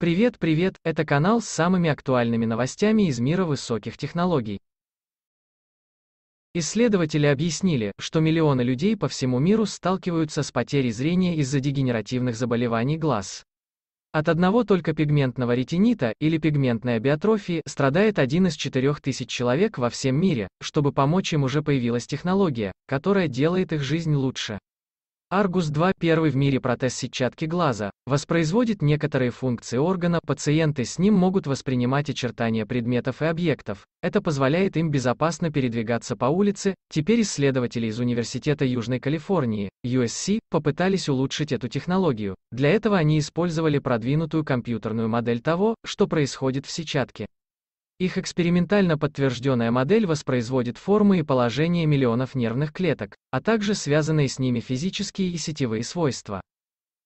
Привет, привет, это канал с самыми актуальными новостями из мира высоких технологий. Исследователи объяснили, что миллионы людей по всему миру сталкиваются с потерей зрения из-за дегенеративных заболеваний глаз. От одного только пигментного ретинита или пигментной абиотрофии страдает один из четырех тысяч человек во всем мире. Чтобы помочь им уже появилась технология, которая делает их жизнь лучше. Аргус-2 – первый в мире протез сетчатки глаза, воспроизводит некоторые функции органа, пациенты с ним могут воспринимать очертания предметов и объектов, это позволяет им безопасно передвигаться по улице, теперь исследователи из Университета Южной Калифорнии, USC, попытались улучшить эту технологию, для этого они использовали продвинутую компьютерную модель того, что происходит в сетчатке. Их экспериментально подтвержденная модель воспроизводит формы и положение миллионов нервных клеток, а также связанные с ними физические и сетевые свойства.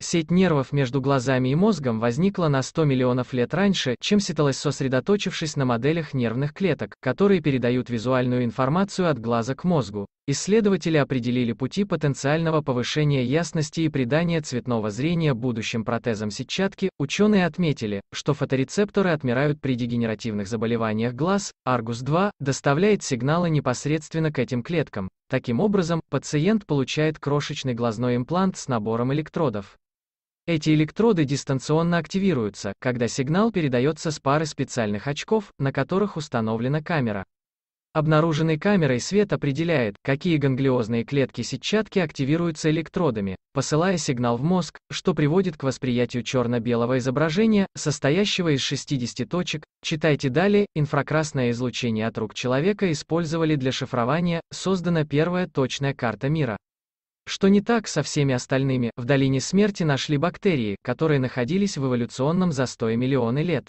Сеть нервов между глазами и мозгом возникла на 100 миллионов лет раньше, чем сеталась сосредоточившись на моделях нервных клеток, которые передают визуальную информацию от глаза к мозгу. Исследователи определили пути потенциального повышения ясности и придания цветного зрения будущим протезам сетчатки. Ученые отметили, что фоторецепторы отмирают при дегенеративных заболеваниях глаз. Аргус-2 доставляет сигналы непосредственно к этим клеткам. Таким образом, пациент получает крошечный глазной имплант с набором электродов. Эти электроды дистанционно активируются, когда сигнал передается с пары специальных очков, на которых установлена камера. Обнаруженный камерой свет определяет, какие ганглиозные клетки сетчатки активируются электродами, посылая сигнал в мозг, что приводит к восприятию черно-белого изображения, состоящего из 60 точек. Читайте далее. Инфракрасное излучение от рук человека использовали для шифрования, создана первая точная карта мира. Что не так со всеми остальными, в долине смерти нашли бактерии, которые находились в эволюционном застое миллионы лет.